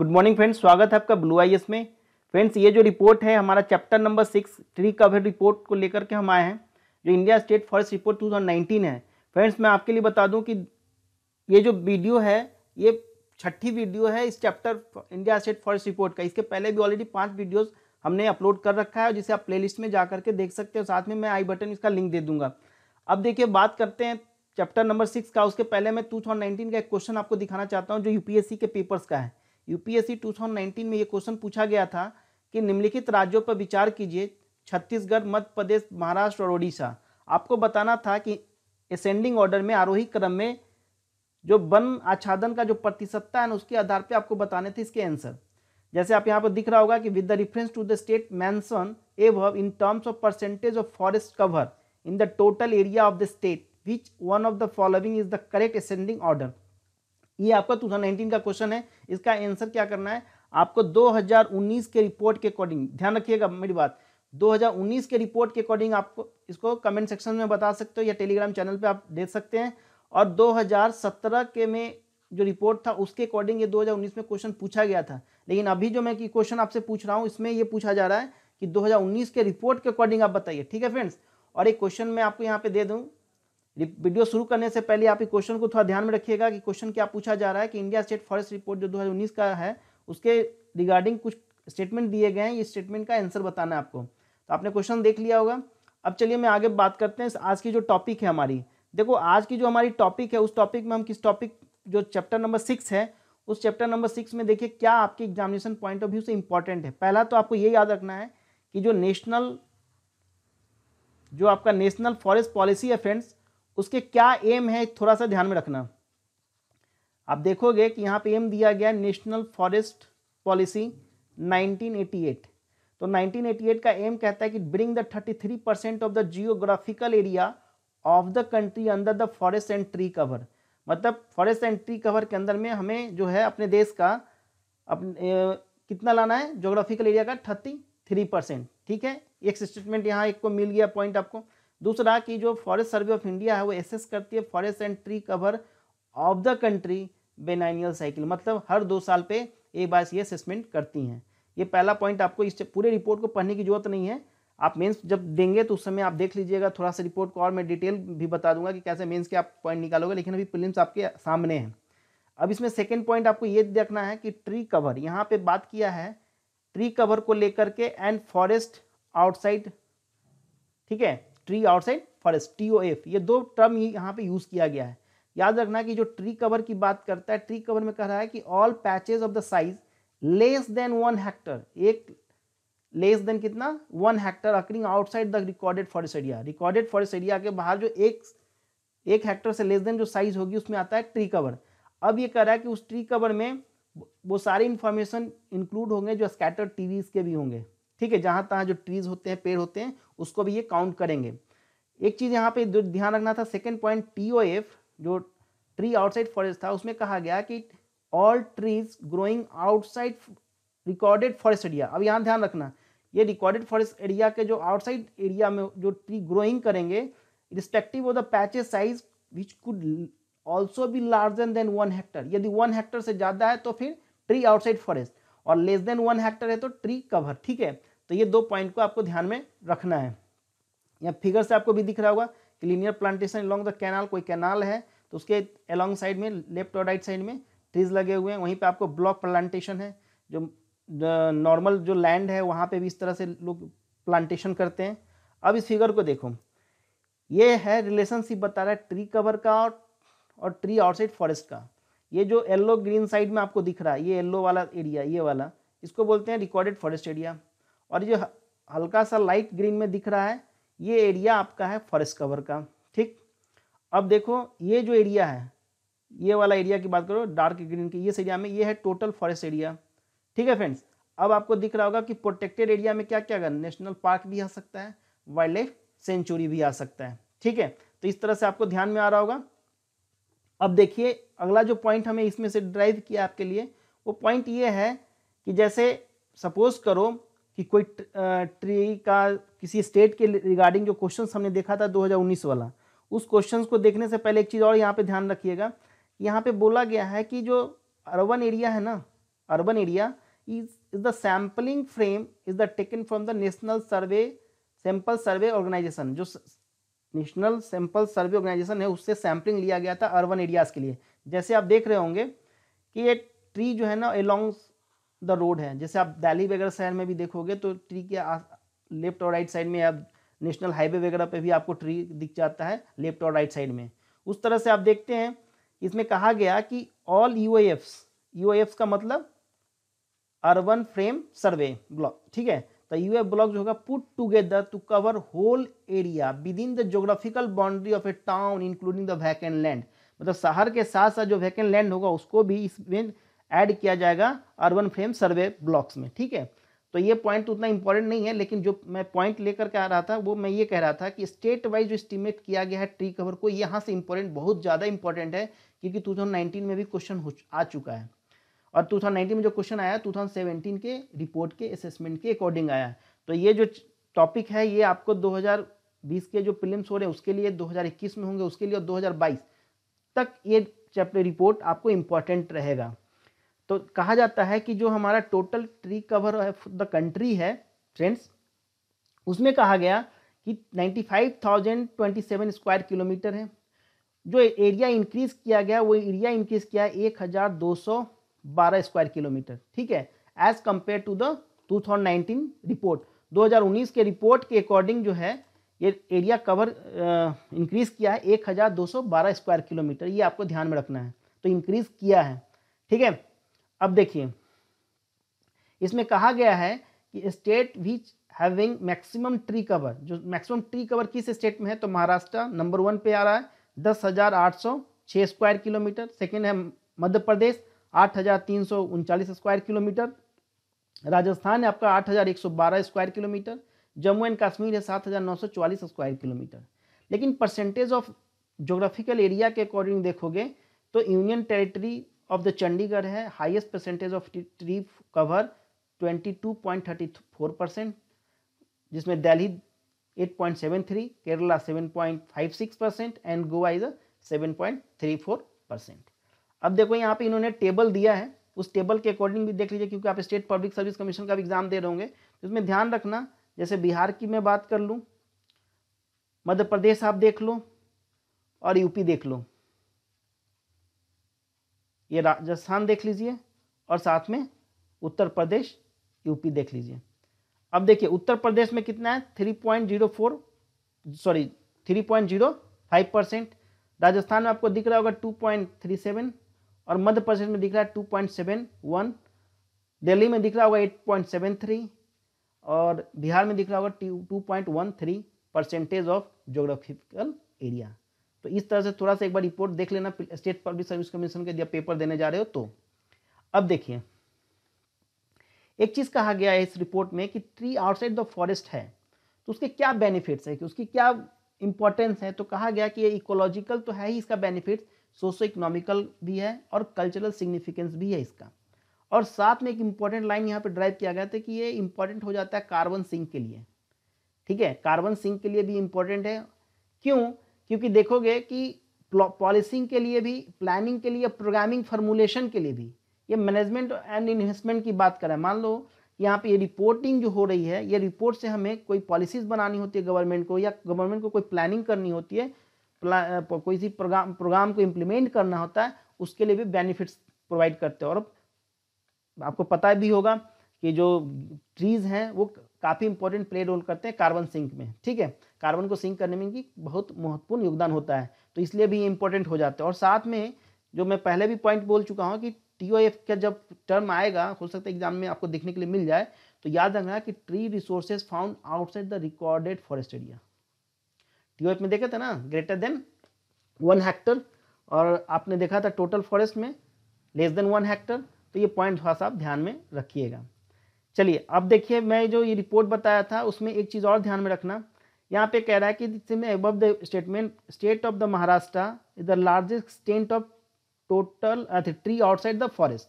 good morning friends स्वागत है आपका ब्लू आई में फ्रेंड्स ये जो रिपोर्ट है हमारा chapter number six tree cover report को लेकर के हम आए हैं जो इंडिया स्टेट फॉरेस्ट रिपोर्ट 2019 है फ्रेंड्स मैं आपके लिए बता दूं कि ये जो वीडियो है ये छठी वीडियो है इस chapter India state forest report का इसके पहले भी ऑलरेडी पाँच वीडियोज़ हमने अपलोड कर रखा है जिसे आप लिस्ट में जा करके देख सकते हो साथ में मैं आई बटन इसका लिंक दे दूंगा अब देखिए बात करते हैं चैप्टर नंबर सिक्स का उसके पहले मैं टू थाउजेंड नाइनटीन का एक क्वेश्चन आपको दिखाना चाहता हूँ जो यूपीएससी के पेपर्स का है यूपीएससी 2019 में ये क्वेश्चन पूछा गया था कि निम्नलिखित राज्यों पर विचार कीजिए छत्तीसगढ़ मध्य प्रदेश महाराष्ट्र और उड़ीसा आपको बताना था कि असेंडिंग ऑर्डर में आरोही क्रम में जो वन आच्छादन का जो प्रतिशतता है ना उसके आधार पर आपको बताने थे इसके आंसर जैसे आप यहाँ पर दिख रहा होगा कि with the reference to the state mention above in terms of percentage of forest cover in the total area of the state which one of the following is the correct ascending order ये आपका to का question है इसका answer क्या करना है आपको 2019 के रिपोर्ट के अकॉर्डिंग ध्यान रखिएगा मेरी बात 2019 के रिपोर्ट के अकॉर्डिंग आपको इसको कमेंट सेक्शन में बता सकते हो या टेलीग्राम चैनल पे आप देख सकते हैं और 2017 के में जो रिपोर्ट था उसके अकॉर्डिंग ये 2019 में क्वेश्चन पूछा गया था लेकिन अभी जो मैं कि क्वेश्चन आपसे पूछ रहा हूँ इसमें ये पूछा जा रहा है कि दो के रिपोर्ट के अकॉर्डिंग आप बताइए ठीक है फ्रेंड्स और एक क्वेश्चन मैं आपको यहाँ पे दे दूँ वीडियो शुरू करने से पहले आप क्वेश्चन को थोड़ा ध्यान में रखिएगा कि क्वेश्चन क्या पूछा जा रहा है कि इंडिया स्टेट फॉरेस्ट रिपोर्ट जो 2019 का है उसके रिगार्डिंग कुछ स्टेटमेंट दिए गए हैं ये स्टेटमेंट का आंसर बताना है आपको तो आपने क्वेश्चन देख लिया होगा अब चलिए मैं आगे बात करते हैं आज की जो टॉपिक है हमारी देखो आज की जो हमारी टॉपिक है उस टॉपिक में हम किस टॉपिक जो चैप्टर नंबर सिक्स है उस चैप्टर नंबर सिक्स में देखिए क्या आपके एग्जामिनेशन पॉइंट ऑफ व्यू से इंपॉर्टेंट है पहला तो आपको ये याद रखना है कि जो नेशनल जो आपका नेशनल फॉरेस्ट पॉलिसी है फ्रेंड्स उसके क्या एम है थोड़ा सा ध्यान में रखना आप देखोगे कि यहाँ पे एम दिया गया नेशनल फॉरेस्ट पॉलिसी 1988 तो 1988 का एम कहता है कि bring the 33 percent of the geographical area of the country under the forest and tree cover मतलब फॉरेस्ट एंड ट्री कवर के अंदर में हमें जो है अपने देश का अपने ए, कितना लाना है जोग्राफिकल एरिया का थर्टी थ्री परसेंट ठीक है एक स्टेटमेंट यहाँ एक को मिल गया पॉइंट आपको दूसरा कि जो फॉरेस्ट सर्वे ऑफ इंडिया है वो एसेस करती है forest and tree cover of the country biennial cycle मतलब हर दो साल पे एक बार ये असेसमेंट करती हैं ये पहला पॉइंट आपको इस पूरे रिपोर्ट को पढ़ने की जरूरत नहीं है आप मेंस जब देंगे तो उस समय आप देख लीजिएगा थोड़ा सा रिपोर्ट को और मैं डिटेल भी बता दूंगा कि कैसे मेंस के आप पॉइंट निकालोगे लेकिन अभी प्रिलिम्स आपके सामने हैं अब इसमें सेकेंड पॉइंट आपको ये देखना है कि ट्री कवर यहाँ पर बात किया है ट्री कवर को लेकर के एंड फॉरेस्ट आउटसाइड ठीक है tree outside forest T O F ये दो टर्म यहाँ पे यूज़ किया गया है याद रखना कि जो ट्री कवर की बात करता है ट्री कवर में कह रहा है कि all patches of the size less than one hectare एक लेस देन कितना one hectare occurring outside the recorded forest area recorded forest area के बाहर जो एक एक हेक्टर से लेस देन जो साइज होगी उसमें आता है ट्री कवर अब ये कह रहा है कि उस ट्री कवर में वो सारे इन्फॉर्मेशन इंक्लूड होंगे जो स्कैटर्ड टीवीज के भी होंगे ठीक है जहाँ तहाँ जो ट्रीज होते हैं पेड़ होते हैं उसको भी ये काउंट करेंगे एक चीज़ यहाँ पे ध्यान रखना था second point T O F जो ट्री आउटसाइड फॉरेस्ट था उसमें कहा गया कि all trees growing outside recorded forest area अब यहाँ ध्यान रखना ये रिकॉर्डेड फॉरेस्ट एरिया के जो आउटसाइड एरिया में जो ट्री ग्रोइंग करेंगे respective of the patches size which could also be larger than one hectare यदि वन हेक्टर से ज़्यादा है तो फिर ट्री आउटसाइड फॉरेस्ट और लेस देन वन हेक्टर है तो ट्री कवर ठीक है तो ये दो पॉइंट को आपको ध्यान में रखना है या फिगर से आपको भी दिख रहा होगा कि linear plantation along the canal कोई कैनाल है तो उसके अलॉन्ग साइड में लेफ्ट और राइट साइड में ट्रीज लगे हुए हैं वहीं पे आपको ब्लॉक प्लांटेशन है जो नॉर्मल जो लैंड है वहाँ पे भी इस तरह से लोग प्लांटेशन करते हैं अब इस फिगर को देखो ये है रिलेशनशिप बता रहा है ट्री कवर का और और ट्री आउटसाइड फॉरेस्ट का ये जो येल्लो ग्रीन साइड में आपको दिख रहा है ये येल्लो वाला एरिया ये वाला इसको बोलते हैं रिकॉर्डेड फॉरेस्ट एरिया और जो हल्का सा लाइट ग्रीन में दिख रहा है ये एरिया आपका है फॉरेस्ट कवर का ठीक अब देखो ये जो एरिया है ये वाला एरिया की बात करो डार्क ग्रीन की इस एरिया में ये है टोटल फॉरेस्ट एरिया ठीक है फ्रेंड्स अब आपको दिख रहा होगा कि प्रोटेक्टेड एरिया में क्या क्या नेशनल पार्क भी आ सकता है वाइल्ड लाइफ सेंचुरी भी आ सकता है ठीक है तो इस तरह से आपको ध्यान में आ रहा होगा अब देखिए अगला जो पॉइंट हमें इसमें से ड्राइव किया आपके लिए वो पॉइंट ये है कि जैसे सपोज करो कि कोई ट्री का किसी स्टेट के रिगार्डिंग जो क्वेश्चन हमने देखा था 2019 वाला उस क्वेश्चन को देखने से पहले एक चीज़ और यहाँ पे ध्यान रखिएगा यहाँ पे बोला गया है कि जो अर्बन एरिया है ना urban area is is the sampling frame is the taken from the national survey sample survey organisation जो नेशनल सैम्पल सर्वे ऑर्गेनाइजेशन है उससे सैम्पलिंग लिया गया था अर्बन एरियाज़ के लिए जैसे आप देख रहे होंगे कि ये ट्री जो है ना एलोंग द रोड है जैसे आप दिल्ली वगैरह शहर में भी देखोगे तो ट्री के लेफ्ट और राइट साइड में आप नेशनल हाईवे वगैरह पे भी आपको ट्री दिख जाता है लेफ्ट और राइट साइड में उस तरह से आप देखते हैं इसमें कहा गया कि ऑल यू आई एफ्स का मतलब अर्बन फ्रेम सर्वे ब्लॉक ठीक है तो यू एफ ब्लॉक जो होगा put together to cover whole area within the geographical boundary of a town including the vacant land मतलब शहर के साथ साथ जो वैकेंट लैंड होगा उसको भी इसमें ऐड किया जाएगा अर्बन फ्रेम सर्वे ब्लॉक्स में ठीक है तो ये पॉइंट उतना इंपॉर्टेंट नहीं है लेकिन जो मैं पॉइंट लेकर के आ रहा था वो मैं ये कह रहा था कि स्टेट वाइज जो एस्टिमेट किया गया है ट्री कवर को यहाँ से इम्पोर्टेंट बहुत ज़्यादा इंपॉर्टेंट है क्योंकि टू में भी क्वेश्चन आ चुका है और टू में जो क्वेश्चन आया टू के रिपोर्ट के असेसमेंट के अकॉर्डिंग आया तो ये जो टॉपिक है ये आपको बीस के जो फिल्म हो रहे हैं उसके लिए 2021 में होंगे उसके लिए और 2022 तक ये चैप्टर रिपोर्ट आपको इम्पोर्टेंट रहेगा तो कहा जाता है कि जो हमारा total tree cover the country है फ्रेंड्स उसमें कहा गया कि 95,027 स्क्वायर किलोमीटर है जो एरिया इंक्रीज किया गया वो एरिया इंक्रीज किया एक हज़ार दो सौ बारह स्क्वायर किलोमीटर ठीक है as compare to the 2019 report 2019 के रिपोर्ट के अकॉर्डिंग जो है ये एरिया कवर इंक्रीज किया है एक हज़ार दो सौ बारह स्क्वायर किलोमीटर ये आपको ध्यान में रखना है तो इंक्रीज किया है ठीक है अब देखिए इसमें कहा गया है कि state which having maximum tree cover जो मैक्सिमम ट्री कवर किस स्टेट में है तो महाराष्ट्र नंबर वन पे आ रहा है दस हज़ार आठ सौ छः स्क्वायर किलोमीटर सेकेंड है मध्य प्रदेश आठ हज़ार तीन सौ उनचालीस स्क्वायर किलोमीटर राजस्थान है आपका आठ हज़ार एक सौ बारह square kilometre Jammu and Kashmir है सात हज़ार नौ सौ चौवालीस स्क्वायर किलोमीटर लेकिन परसेंटेज ऑफ जोग्राफिकल एरिया के अकॉर्डिंग देखोगे तो union territory of the Chandigarh है highest percentage of tree cover 22.34 percent जिसमें Delhi 8.73 Kerala 7.56 percent and Goa is 7.34 percent अब देखो यहाँ पे इन्होंने टेबल दिया है उस टेबल के अकॉर्डिंग भी देख लीजिए क्योंकि आप स्टेट पब्लिक सर्विस कमीशन का भी एग्जाम दे रहे होंगे तो इसमें ध्यान रखना जैसे बिहार की मैं बात कर लूँ मध्य प्रदेश आप देख लो और यूपी देख लो ये राजस्थान देख लीजिए और साथ में उत्तर प्रदेश यूपी देख लीजिए अब देखिए उत्तर प्रदेश में कितना है three point zero four sorry three point zero five percent Rajasthan में आपको दिख रहा होगा टू पॉइंट थ्री सेवन और मध्य प्रदेश में दिख रहा है two point seven one Delhi में दिख रहा होगा एट पॉइंट सेवन थ्री और बिहार में दिख रहा होगा two point one three percentage of geographical area तो इस तरह से थोड़ा सा एक बार रिपोर्ट देख लेना स्टेट पब्लिक सर्विस कमीशन के जब पेपर देने जा रहे हो तो अब देखिए एक चीज़ कहा गया है इस रिपोर्ट में कि ट्री आउटसाइड द फॉरेस्ट है तो उसके क्या बेनिफिट्स है कि उसकी क्या इंपॉर्टेंस है तो कहा गया कि ये इकोलॉजिकल तो है ही इसका बेनिफिट सोशो इकोनॉमिकल भी है और कल्चरल सिग्निफिकेंस भी है इसका और साथ में एक इंपॉर्टेंट लाइन यहाँ पे ड्राइव किया गया था कि ये इंपॉर्टेंट हो जाता है कार्बन सिंक के लिए ठीक है कार्बन सिंक के लिए भी इंपॉर्टेंट है क्यों क्योंकि देखोगे कि पॉलिसिंग के लिए भी प्लानिंग के लिए प्रोग्रामिंग फॉर्मुलेशन के लिए भी ये मैनेजमेंट एंड इन्वेस्टमेंट की बात करें मान लो यहाँ पे ये रिपोर्टिंग जो हो रही है ये रिपोर्ट से हमें कोई पॉलिसीज बनानी होती है गवर्नमेंट को या गवर्नमेंट को कोई प्लानिंग करनी होती है कोई सी प्रोग्राम प्रोग्राम को इम्प्लीमेंट करना होता है उसके लिए भी बेनिफिट्स प्रोवाइड करते हैं और आपको पता भी होगा कि जो ट्रीज हैं वो काफ़ी इंपॉर्टेंट प्ले रोल करते हैं कार्बन सिंक में ठीक है कार्बन को सिंक करने में बहुत महत्वपूर्ण योगदान होता है तो इसलिए भी इंपॉर्टेंट हो जाते हैं और साथ में जो मैं पहले भी पॉइंट बोल चुका हूँ कि टी का जब टर्म आएगा हो सकता है एग्जाम में आपको देखने के लिए मिल जाए तो याद रखना कि tree resources found outside the recorded forest area T में देखा था ना ग्रेटर देन वन हेक्टर और आपने देखा था टोटल फॉरेस्ट में लेस देन वन हेक्टर तो ये पॉइंट थोड़ा सा आप ध्यान में रखिएगा चलिए अब देखिए मैं जो ये रिपोर्ट बताया था उसमें एक चीज़ और ध्यान में रखना यहाँ पे कह रहा है कि में above the statement state of the Maharashtra is the largest state of total tree outside the forest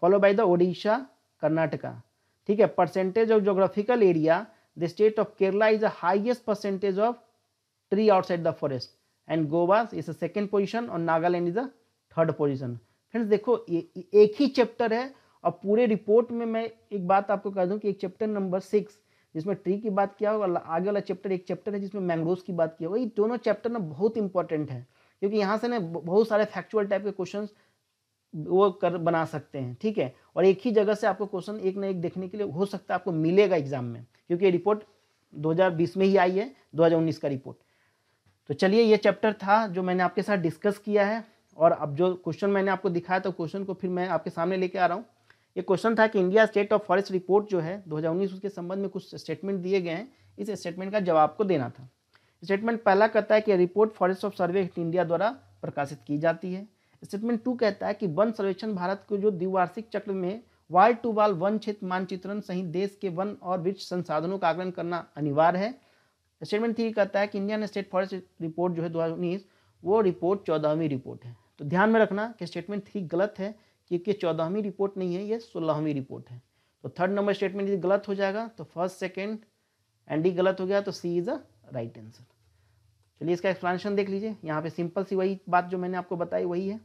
follow by the Odisha Karnataka ठीक है percentage of geographical area the state of Kerala is the highest percentage of tree outside the forest and Goa is a second position और Nagaland is a third position friends देखो ये एक ही chapter है अब पूरे report में मैं एक बात आपको कह दूं कि एक चैप्टर नंबर सिक्स जिसमें ट्री की बात किया होगा आगे वाला चैप्टर एक चैप्टर है जिसमें मैंग्रोव की बात किया होगा ये दोनों चैप्टर ना बहुत इंपॉर्टेंट है क्योंकि यहाँ से ना बहुत सारे फैक्चुअल टाइप के क्वेश्चन वो कर बना सकते हैं ठीक है और एक ही जगह से आपको क्वेश्चन एक ना एक देखने के लिए हो सकता है आपको मिलेगा एग्जाम में क्योंकि ये रिपोर्ट 2020 में ही आई है 2019 का रिपोर्ट तो चलिए ये चैप्टर था जो मैंने आपके साथ डिस्कस किया है और अब जो क्वेश्चन मैंने आपको दिखाया तो क्वेश्चन को फिर मैं आपके सामने लेके आ रहा हूँ ये क्वेश्चन था कि India state of forest report जो है 2019 उसके संबंध में कुछ स्टेटमेंट दिए गए हैं इस स्टेटमेंट का जवाब को देना था स्टेटमेंट पहला कहता है कि report forest of survey India द्वारा प्रकाशित की जाती है स्टेटमेंट टू कहता है कि वन सर्वेक्षण भारत के जो द्विवार्षिक चक्र में वाल टू वाल वन क्षेत्र मानचित्रण सहित देश के वन और वृक्ष संसाधनों का आकलन करना अनिवार्य है स्टेटमेंट थ्री कहता है कि इंडियन स्टेट फॉरेस्ट रिपोर्ट जो है दो वो रिपोर्ट चौदहवीं रिपोर्ट है तो ध्यान में रखना कि स्टेटमेंट थ्री गलत है क्योंकि चौदहवीं रिपोर्ट नहीं है ये सोलहवीं रिपोर्ट है तो थर्ड नंबर स्टेटमेंट यदि गलत हो जाएगा तो फर्स्ट सेकेंड एंड डी गलत हो गया तो C is a right answer चलिए इसका एक्सप्लेनेशन देख लीजिए यहाँ पे सिंपल सी वही बात जो मैंने आपको बताई वही है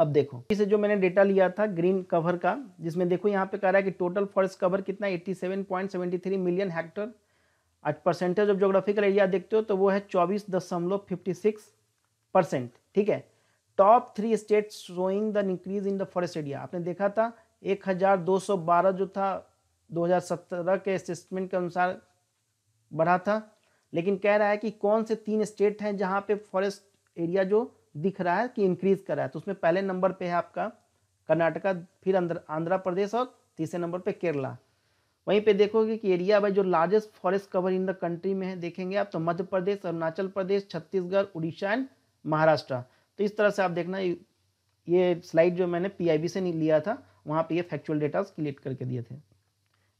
अब देखो इसे जो मैंने डेटा लिया था ग्रीन कवर का जिसमें देखो यहाँ पे कह रहा है कि टोटल फॉरेस्ट कवर कितना 87.73 million hectare at percentage of geographical area देखते हो तो वो है चौबीस दशमलव फिफ्टी सिक्स परसेंट ठीक है top three state showing the increase in the forest area आपने देखा था 1212 जो था 2017 के असेसमेंट के अनुसार बढ़ा था लेकिन कह रहा है कि कौन से तीन स्टेट हैं जहां पे फॉरेस्ट एरिया जो दिख रहा है कि इंक्रीज कर रहा है तो उसमें पहले नंबर पे है आपका कर्नाटका फिर आंध्र प्रदेश और तीसरे नंबर पे केरला वहीं पे देखोगे कि एरिया वाइज जो largest forest cover in the country में है देखेंगे आप तो मध्य प्रदेश अरुणाचल प्रदेश छत्तीसगढ़ उड़ीसा एंड महाराष्ट्र तो इस तरह से आप देखना ये स्लाइड जो मैंने पीआईबी से लिया था वहाँ पे ये फैक्चुअल डेटा क्रिएट करके दिए थे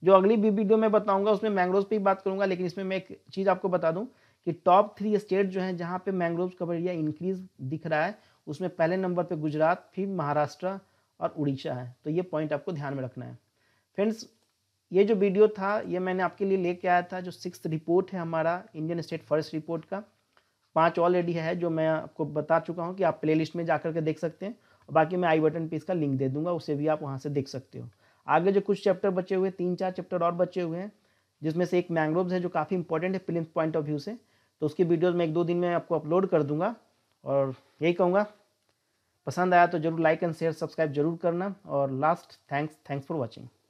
जो अगली वीडियो में बताऊंगा उसमें पर पे बात करूंगा लेकिन इसमें मैं एक चीज़ आपको बता दूं कि टॉप थ्री स्टेट जो हैं जहाँ पे मैंग्रोव कवर एरिया इंक्रीज दिख रहा है उसमें पहले नंबर पे गुजरात फिर महाराष्ट्र और उड़ीसा है तो ये पॉइंट आपको ध्यान में रखना है फ्रेंड्स ये जो वीडियो था ये मैंने आपके लिए लेके आया था जो सिक्स रिपोर्ट है हमारा इंडियन स्टेट फॉरेस्ट रिपोर्ट का पांच ऑलरेडी है जो मैं आपको बता चुका हूँ कि आप प्ले में जाकर के देख सकते हैं बाकी मैं आई बटन पे इसका लिंक दे दूंगा उसे भी आप वहाँ से देख सकते हो आगे जो कुछ चैप्टर बचे हुए तीन चार चैप्टर और बचे हुए हैं जिसमें से एक मैंग्रोव्स है जो काफ़ी इंपॉर्टेंट है फिल्म पॉइंट ऑफ व्यू से तो उसकी वीडियोज़ मैं एक दो दिन में आपको अपलोड कर दूंगा और यही कहूँगा पसंद आया तो जरूर लाइक एंड शेयर सब्सक्राइब जरूर करना और last thanks thanks for watching